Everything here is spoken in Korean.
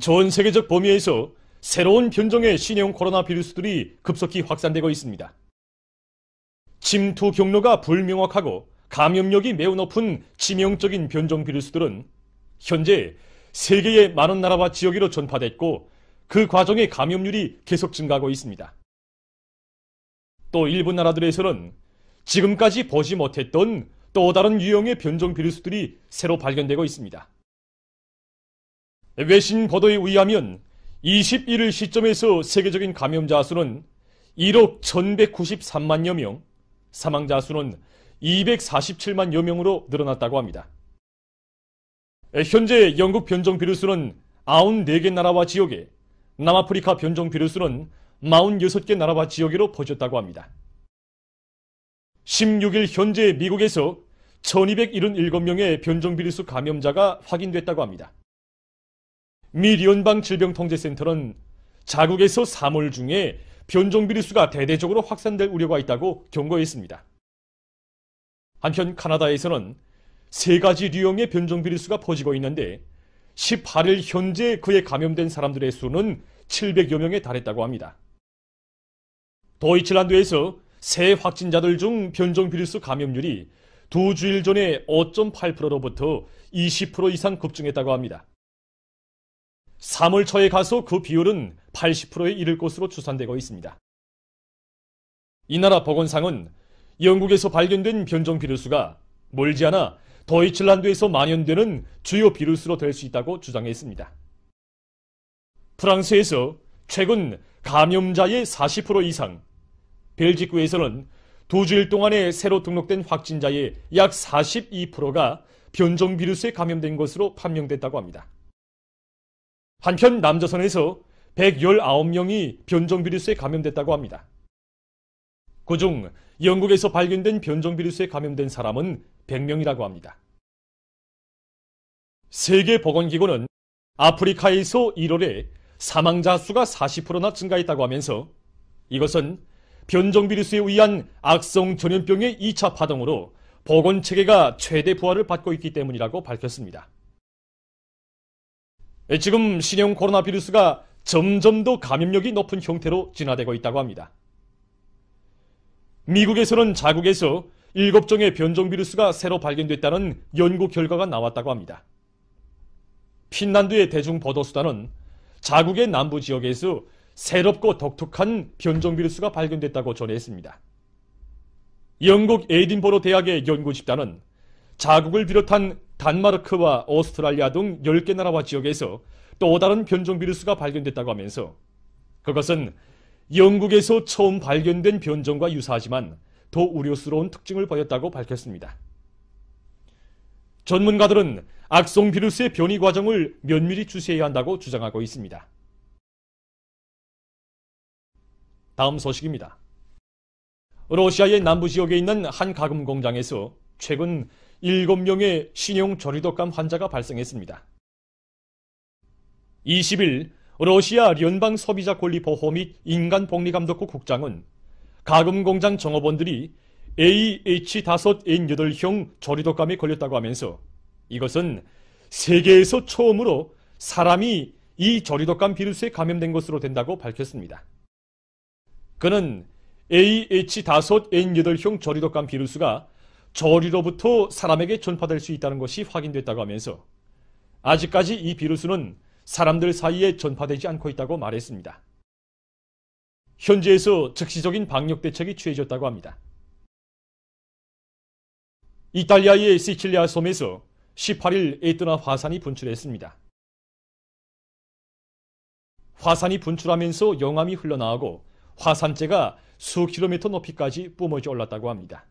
전 세계적 범위에서 새로운 변종의 신형 코로나 바이러스들이 급속히 확산되고 있습니다. 침투 경로가 불명확하고 감염력이 매우 높은 치명적인 변종 바이러스들은 현재 세계의 많은 나라와 지역으로 전파됐고 그 과정의 감염률이 계속 증가하고 있습니다. 또 일부 나라들에서는 지금까지 보지 못했던 또 다른 유형의 변종 바이러스들이 새로 발견되고 있습니다. 외신 보도에 의하면 21일 시점에서 세계적인 감염자 수는 1억 1193만여 명, 사망자 수는 247만여 명으로 늘어났다고 합니다. 현재 영국 변종 비루스는 94개 나라와 지역에, 남아프리카 변종 비루스는 46개 나라와 지역으로 퍼졌다고 합니다. 16일 현재 미국에서 1277명의 변종 비루스 감염자가 확인됐다고 합니다. 미 리온방 질병통제센터는 자국에서 3월 중에 변종 비리수가 대대적으로 확산될 우려가 있다고 경고했습니다. 한편 카나다에서는 세 가지 류형의 변종 비리수가 퍼지고 있는데 18일 현재 그에 감염된 사람들의 수는 700여 명에 달했다고 합니다. 도이치란드에서 새 확진자들 중 변종 비리수 감염률이 두 주일 전에 5.8%로부터 20% 이상 급증했다고 합니다. 사물처에 가서 그 비율은 80%에 이를 것으로 추산되고 있습니다. 이 나라 보건상은 영국에서 발견된 변종 비루스가 멀지 않아 더이칠란드에서 만연되는 주요 비루스로 될 수 있다고 주장했습니다. 프랑스에서 최근 감염자의 40% 이상, 벨지구에서는두 주일 동안에 새로 등록된 확진자의 약 42%가 변종 비루스에 감염된 것으로 판명됐다고 합니다. 한편 남조선에서 119명이 변종비루스에 감염됐다고 합니다. 그중 영국에서 발견된 변종비루스에 감염된 사람은 100명이라고 합니다. 세계보건기구는 아프리카에서 1월에 사망자 수가 40%나 증가했다고 하면서 이것은 변종비루스에 의한 악성 전염병의 2차 파동으로 보건체계가 최대 부활을 받고 있기 때문이라고 밝혔습니다. 예, 지금 신형 코로나 바이러스가 점점 더 감염력이 높은 형태로 진화되고 있다고 합니다. 미국에서는 자국에서 7종의 변종 비루스가 새로 발견됐다는 연구 결과가 나왔다고 합니다. 핀란드의 대중 보도수단은 자국의 남부 지역에서 새롭고 독특한 변종 비루스가 발견됐다고 전했습니다. 영국 에이딘버러 대학의 연구 집단은 자국을 비롯한 단마르크와 오스트랄리아 등 10개 나라와 지역에서 또 다른 변종 비루스가 발견됐다고 하면서 그것은 영국에서 처음 발견된 변종과 유사하지만 더 우려스러운 특징을 보였다고 밝혔습니다. 전문가들은 악성 비루스의 변이 과정을 면밀히 주시해야 한다고 주장하고 있습니다. 다음 소식입니다. 러시아의 남부 지역에 있는 한 가금 공장에서 최근 7명의 신용 저리독감 환자가 발생했습니다. 20일 러시아 연방 소비자 권리 보호 및 인간 복리 감독국 국장은 가금 공장 정업원들이 AH5N8형 저리독감에 걸렸다고 하면서 이것은 세계에서 처음으로 사람이 이 저리독감 비루스에 감염된 것으로 된다고 밝혔습니다. 그는 AH5N8형 저리독감 비루스가 조리로부터 사람에게 전파될 수 있다는 것이 확인됐다고 하면서 아직까지 이 비루스는 사람들 사이에 전파되지 않고 있다고 말했습니다. 현지에서 즉시적인 방역 대책이 취해졌다고 합니다. 이탈리아의 시칠리아 섬에서 18일 에뜨나 화산이 분출했습니다. 화산이 분출하면서 영암이 흘러나오고 화산재가 수 킬로미터 높이까지 뿜어져 올랐다고 합니다.